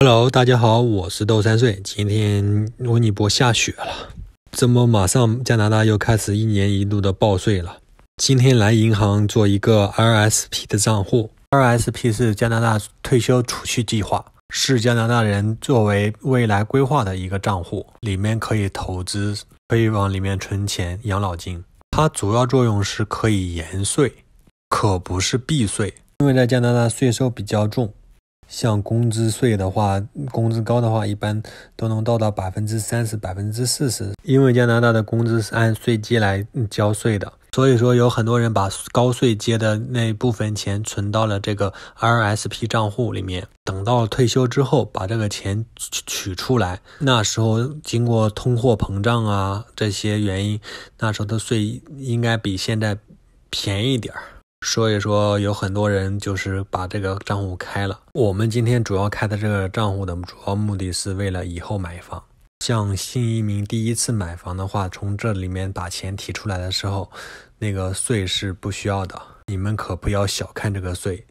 Hello，大家好，我是豆三岁。今天温尼伯下雪了，这么马上加拿大又开始一年一度的报税了。今天来银行做一个 RSP 的账户，RSP 是加拿大退休储蓄计划，是加拿大人作为未来规划的一个账户，里面可以投资，可以往里面存钱，养老金。它主要作用是可以延税，可不是避税，因为在加拿大税收比较重。像工资税的话，工资高的话，一般都能到达百分之三十、百分之四十。因为加拿大的工资是按税基来交税的，所以说有很多人把高税阶的那部分钱存到了这个 RSP 账户里面，等到退休之后把这个钱取出来，那时候经过通货膨胀啊这些原因，那时候的税应该比现在便宜点儿。所以说，有很多人就是把这个账户开了。我们今天主要开的这个账户的主要目的是为了以后买房。像新移民第一次买房的话，从这里面把钱提出来的时候，那个税是不需要的。你们可不要小看这个税，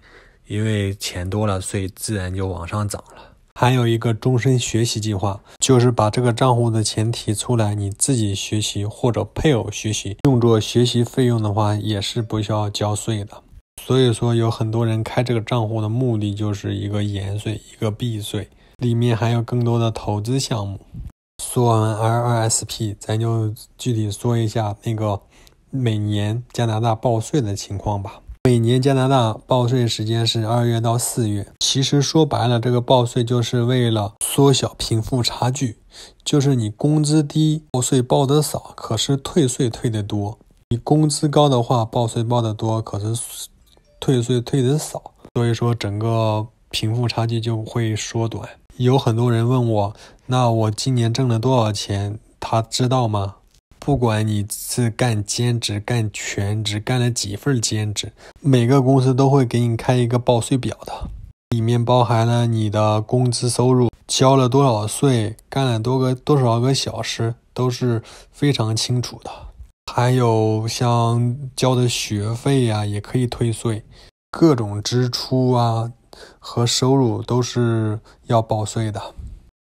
因为钱多了，税自然就往上涨了。还有一个终身学习计划，就是把这个账户的钱提出来，你自己学习或者配偶学习，用作学习费用的话，也是不需要交税的。所以说，有很多人开这个账户的目的就是一个延税，一个避税，里面还有更多的投资项目。说完 RRSP，咱就具体说一下那个每年加拿大报税的情况吧。每年加拿大报税时间是二月到四月。其实说白了，这个报税就是为了缩小贫富差距。就是你工资低，报税报得少，可是退税退得多；你工资高的话，报税报得多，可是退税退得少。所以说，整个贫富差距就会缩短。有很多人问我，那我今年挣了多少钱，他知道吗？不管你是干兼职、干全职、干了几份兼职，每个公司都会给你开一个报税表的，里面包含了你的工资收入、交了多少税、干了多个多少个小时，都是非常清楚的。还有像交的学费呀，也可以退税，各种支出啊和收入都是要报税的。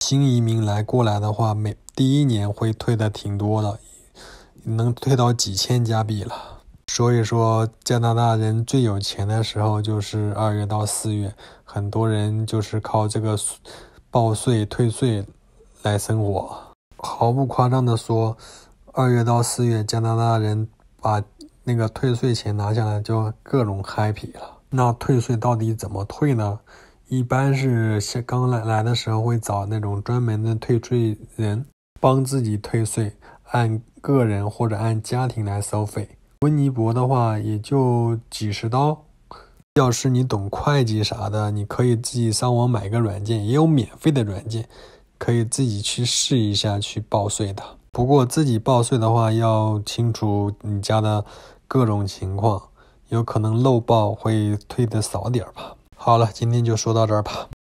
新移民来过来的话，每第一年会退的挺多的。能退到几千加币了，所以说加拿大人最有钱的时候就是二月到四月，很多人就是靠这个报税退税来生活。毫不夸张的说，二月到四月，加拿大人把那个退税钱拿下来就各种 happy 了。那退税到底怎么退呢？一般是先刚来来的时候会找那种专门的退税人帮自己退税，按。个人或者按家庭来收费。温尼伯的话也就几十刀。要是你懂会计啥的，你可以自己上网买个软件，也有免费的软件，可以自己去试一下去报税的。不过自己报税的话，要清楚你家的各种情况，有可能漏报会退的少点儿吧。好了，今天就说到这儿吧。